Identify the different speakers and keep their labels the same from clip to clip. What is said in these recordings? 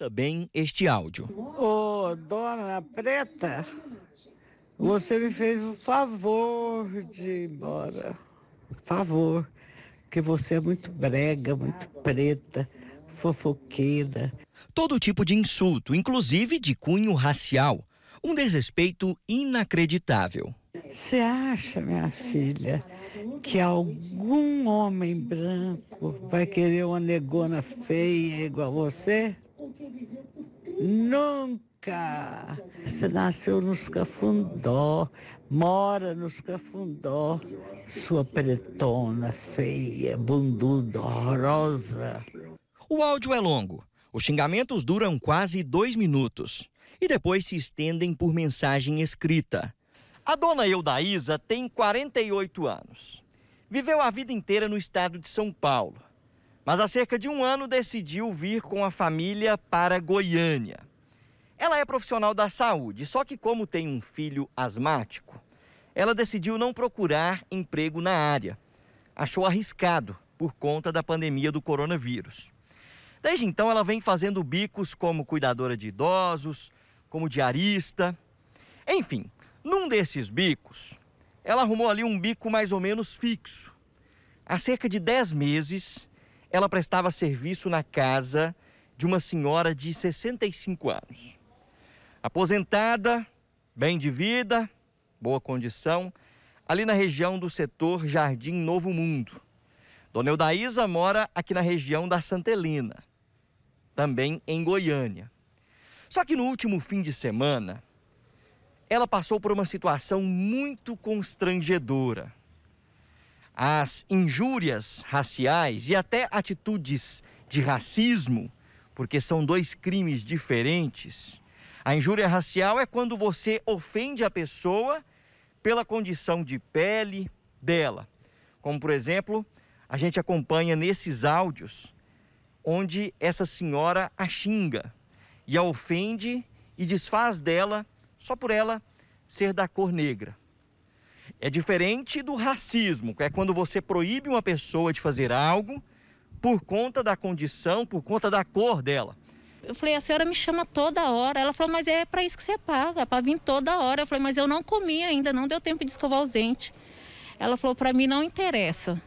Speaker 1: Ouça bem este áudio.
Speaker 2: Ô, oh, dona Preta, você me fez o um favor de ir embora. Favor, porque você é muito brega, muito preta, fofoqueira.
Speaker 1: Todo tipo de insulto, inclusive de cunho racial. Um desrespeito inacreditável.
Speaker 2: Você acha, minha filha, que algum homem branco vai querer uma negona feia igual você? Nunca! Você nasceu nos Cafundó, mora nos Cafundó, sua pretona feia, bunduda, horrorosa.
Speaker 1: O áudio é longo. Os xingamentos duram quase dois minutos e depois se estendem por mensagem escrita. A dona Eudaísa tem 48 anos. Viveu a vida inteira no estado de São Paulo mas há cerca de um ano decidiu vir com a família para Goiânia. Ela é profissional da saúde, só que, como tem um filho asmático, ela decidiu não procurar emprego na área. Achou arriscado por conta da pandemia do coronavírus. Desde então, ela vem fazendo bicos como cuidadora de idosos, como diarista. Enfim, num desses bicos, ela arrumou ali um bico mais ou menos fixo. Há cerca de 10 meses, ela prestava serviço na casa de uma senhora de 65 anos. Aposentada, bem de vida, boa condição, ali na região do setor Jardim Novo Mundo. Dona Eudaísa mora aqui na região da Santa Helena, também em Goiânia. Só que no último fim de semana, ela passou por uma situação muito constrangedora as injúrias raciais e até atitudes de racismo, porque são dois crimes diferentes. A injúria racial é quando você ofende a pessoa pela condição de pele dela. Como, por exemplo, a gente acompanha nesses áudios onde essa senhora a xinga e a ofende e desfaz dela só por ela ser da cor negra. É diferente do racismo, que é quando você proíbe uma pessoa de fazer algo por conta da condição, por conta da cor dela.
Speaker 2: Eu falei, a senhora me chama toda hora. Ela falou, mas é para isso que você paga, é para vir toda hora. Eu falei, mas eu não comi ainda, não deu tempo de escovar os dentes. Ela falou, para mim não interessa.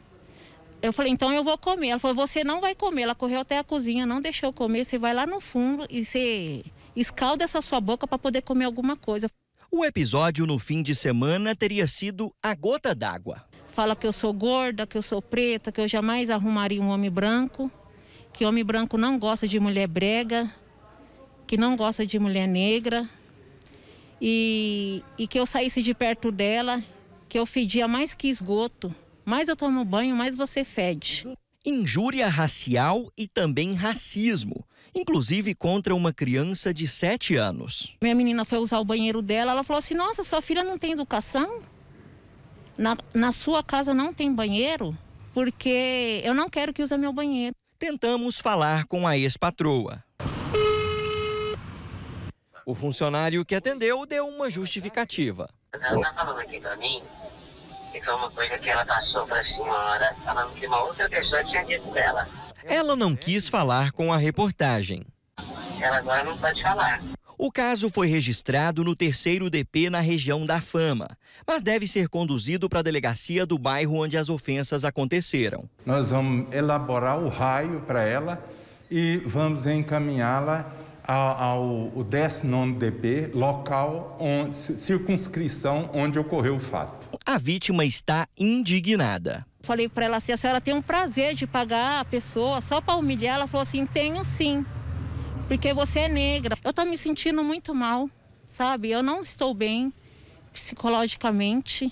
Speaker 2: Eu falei, então eu vou comer. Ela falou, você não vai comer. Ela correu até a cozinha, não deixou comer. Você vai lá no fundo e você escalda essa sua boca para poder comer alguma coisa.
Speaker 1: O episódio no fim de semana teria sido a gota d'água.
Speaker 2: Fala que eu sou gorda, que eu sou preta, que eu jamais arrumaria um homem branco, que homem branco não gosta de mulher brega, que não gosta de mulher negra. E, e que eu saísse de perto dela, que eu fedia mais que esgoto. Mais eu tomo banho, mais você fede
Speaker 1: injúria racial e também racismo, inclusive contra uma criança de 7 anos.
Speaker 2: Minha menina foi usar o banheiro dela, ela falou assim: Nossa, sua filha não tem educação? Na, na sua casa não tem banheiro? Porque eu não quero que use meu banheiro.
Speaker 1: Tentamos falar com a ex-patroa. O funcionário que atendeu deu uma justificativa. Ela estava aqui para mim uma coisa que ela passou para falando uma outra pessoa tinha Ela não quis falar com a reportagem. Ela agora não pode falar. O caso foi registrado no terceiro DP na região da Fama, mas deve ser conduzido para a delegacia do bairro onde as ofensas aconteceram.
Speaker 2: Nós vamos elaborar o raio para ela e vamos encaminhá-la
Speaker 1: ao, ao 19 DP, local, onde, circunscrição onde ocorreu o fato. A vítima está indignada.
Speaker 2: Falei para ela assim: a senhora tem um prazer de pagar a pessoa só para humilhar? Ela falou assim: tenho sim, porque você é negra. Eu estou me sentindo muito mal, sabe? Eu não estou bem psicologicamente.